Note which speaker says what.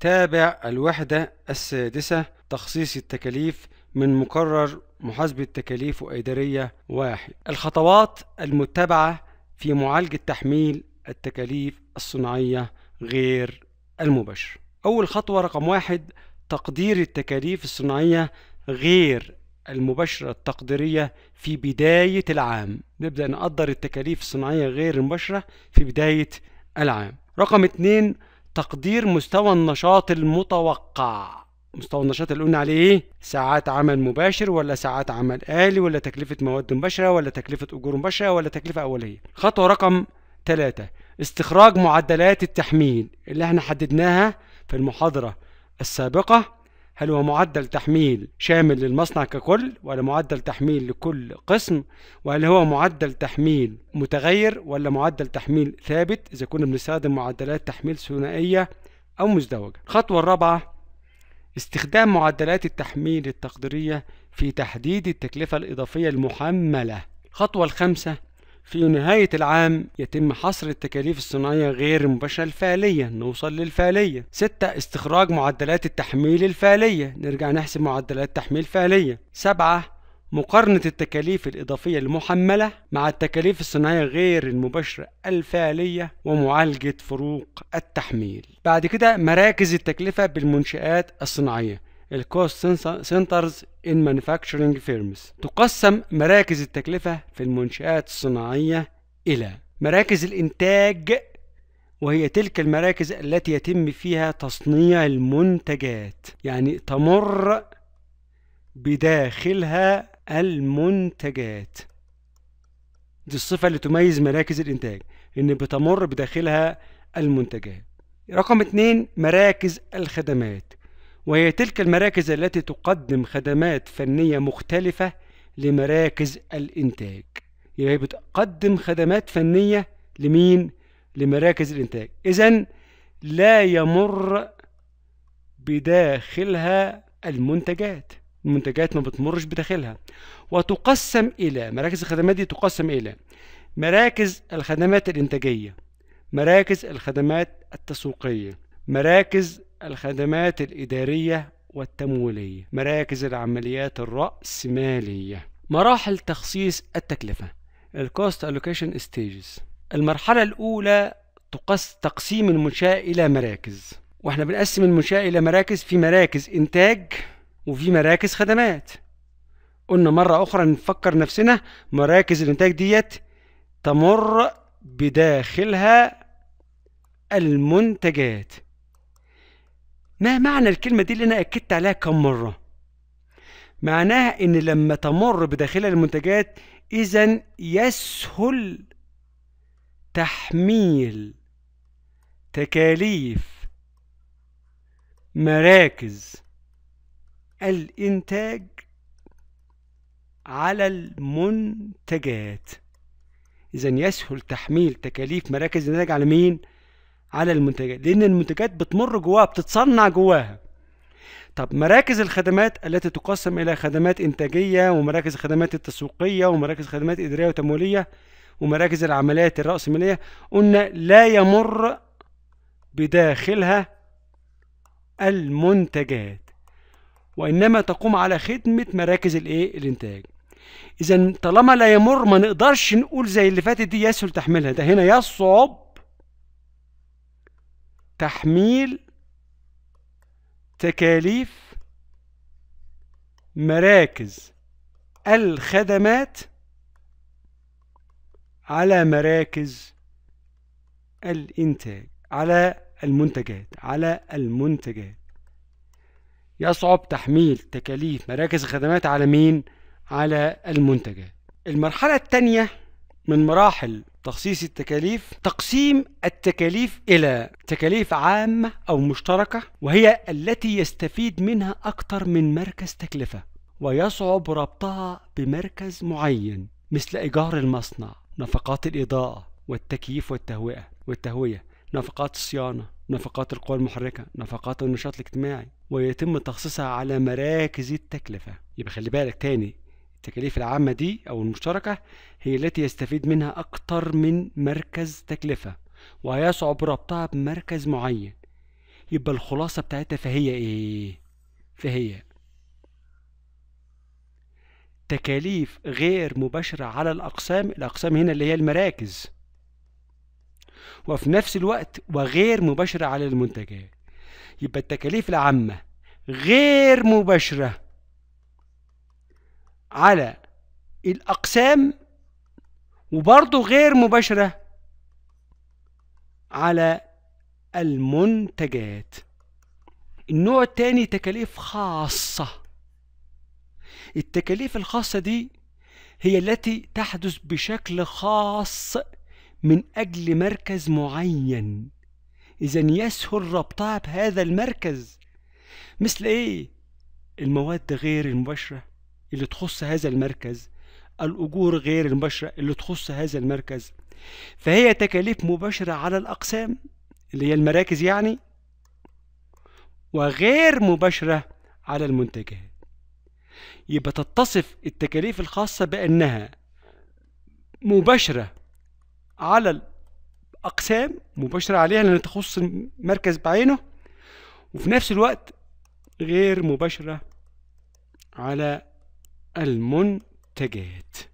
Speaker 1: تابع الوحدة السادسة تخصيص التكاليف من مقرر محاسبة تكاليف وإدارية واحد الخطوات المتبعة في معالجة تحميل التكاليف الصناعية غير المباشرة أول خطوة رقم واحد تقدير التكاليف الصناعية غير المباشرة التقديرية في بداية العام نبدأ نقدر التكاليف الصناعية غير المباشرة في بداية العام رقم اثنين تقدير مستوى النشاط المتوقع مستوى النشاط اللي قلنا عليه ايه ساعات عمل مباشر ولا ساعات عمل آلي ولا تكلفة مواد مباشرة ولا تكلفة أجور مباشرة ولا تكلفة أولية خطوة رقم ثلاثة استخراج معدلات التحميل اللي احنا حددناها في المحاضرة السابقة هل هو معدل تحميل شامل للمصنع ككل ولا معدل تحميل لكل قسم وهل هو معدل تحميل متغير ولا معدل تحميل ثابت إذا كنا بنستخدم معدلات تحميل ثنائية أو مزدوجة الخطوة الرابعة استخدام معدلات التحميل التقديرية في تحديد التكلفة الإضافية المحملة الخطوة الخامسة في نهاية العام يتم حصر التكاليف الصناعية غير المباشرة الفعلية نوصل للفعلية ستة استخراج معدلات التحميل الفعلية نرجع نحسب معدلات تحميل فعلية سبعة مقارنة التكاليف الإضافية المحملة مع التكاليف الصناعية غير المباشرة الفعلية ومعالجة فروق التحميل. بعد كده مراكز التكلفة بالمنشآت الصناعية. الكوست سنترز ان مانيفاكتشرنج فيرمز تقسم مراكز التكلفة في المنشآت الصناعية إلى مراكز الإنتاج وهي تلك المراكز التي يتم فيها تصنيع المنتجات يعني تمر بداخلها المنتجات دي الصفة اللي تميز مراكز الإنتاج إن بتمر بداخلها المنتجات رقم اتنين مراكز الخدمات وهي تلك المراكز التي تقدم خدمات فنية مختلفة لمراكز الإنتاج هي بتقدم خدمات فنية لمين؟ لمراكز الإنتاج إذا لا يمر بداخلها المنتجات المنتجات ما بتمرش بداخلها وتقسم إلى مراكز الخدمات دي تقسم إلى مراكز الخدمات الإنتاجية مراكز الخدمات التسويقية مراكز الخدمات الإدارية والتمويلية مراكز العمليات الرأسمالية مراحل تخصيص التكلفة الكوست allocation stages المرحلة الأولى تقص تقسيم المنشاة إلى مراكز واحنا بنقسم المنشاة إلى مراكز في مراكز إنتاج وفي مراكز خدمات قلنا مرة أخرى نفكر نفسنا مراكز الإنتاج ديت تمر بداخلها المنتجات ما معنى الكلمة دي اللي أنا أكدت عليها كم مرة؟ معناها إن لما تمر بداخلها المنتجات إذا يسهل تحميل تكاليف مراكز الإنتاج على المنتجات إذا يسهل تحميل تكاليف مراكز الإنتاج على مين؟ على المنتجات لأن المنتجات بتمر جواها بتتصنع جواها طب مراكز الخدمات التي تقسم إلى خدمات إنتاجية ومراكز خدمات التسويقية ومراكز خدمات إدارية وتمويلية ومراكز العمليات الرأسمالية قلنا لا يمر بداخلها المنتجات وإنما تقوم على خدمة مراكز الإيه الإنتاج إذا طالما لا يمر ما نقدرش نقول زي اللي فاتت دي يسهل تحميلها ده هنا يصعب تحميل تكاليف مراكز الخدمات على مراكز الإنتاج على المنتجات على المنتجات يصعب تحميل تكاليف مراكز الخدمات على مين؟ على المنتجات المرحلة الثانية من مراحل تخصيص التكاليف تقسيم التكاليف إلى تكاليف عامة أو مشتركة وهي التي يستفيد منها أكثر من مركز تكلفة ويصعب ربطها بمركز معين مثل إيجار المصنع نفقات الإضاءة والتكييف والتهوئة والتهوية نفقات الصيانة نفقات القوى المحركة نفقات النشاط الاجتماعي ويتم تخصيصها على مراكز التكلفة يبقى خلي بالك تاني التكاليف العامة دي أو المشتركة هي التي يستفيد منها أكتر من مركز تكلفة وهيصعب ربطها بمركز معين يبقى الخلاصة بتاعتها فهي إيه؟ فهي تكاليف غير مباشرة على الأقسام الأقسام هنا اللي هي المراكز وفي نفس الوقت وغير مباشرة على المنتجات يبقى التكاليف العامة غير مباشرة على الأقسام وبرضه غير مباشرة على المنتجات النوع التاني تكاليف خاصة التكاليف الخاصة دي هي التي تحدث بشكل خاص من أجل مركز معين إذا يسهل ربطها بهذا المركز مثل إيه؟ المواد غير المباشرة اللي تخص هذا المركز الأجور غير المباشرة اللي تخص هذا المركز فهي تكاليف مباشرة على الأقسام اللي هي المراكز يعني وغير مباشرة على المنتجات يبقى تتصف التكاليف الخاصة بأنها مباشرة على الأقسام مباشرة عليها لأنها تخص المركز بعينه وفي نفس الوقت غير مباشرة على المنتجات